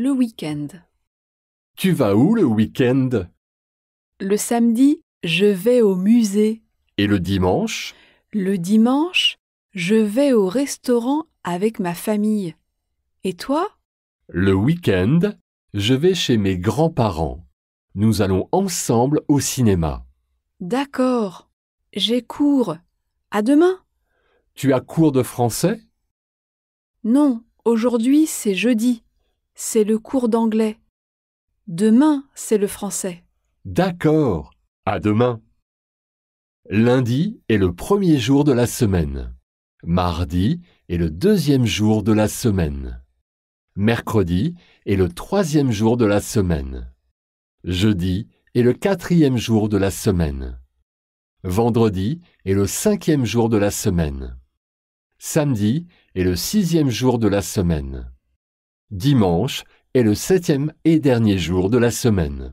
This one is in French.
le week-end. Tu vas où le week-end Le samedi, je vais au musée. Et le dimanche Le dimanche, je vais au restaurant avec ma famille. Et toi Le week-end, je vais chez mes grands-parents. Nous allons ensemble au cinéma. D'accord. J'ai cours. À demain. Tu as cours de français Non, aujourd'hui c'est jeudi c'est le cours d'anglais. Demain, c'est le français. D'accord. À demain. Lundi est le premier jour de la semaine. Mardi est le deuxième jour de la semaine. Mercredi est le troisième jour de la semaine. Jeudi est le quatrième jour de la semaine. Vendredi est le cinquième jour de la semaine. Samedi est le sixième jour de la semaine. Dimanche est le septième et dernier jour de la semaine.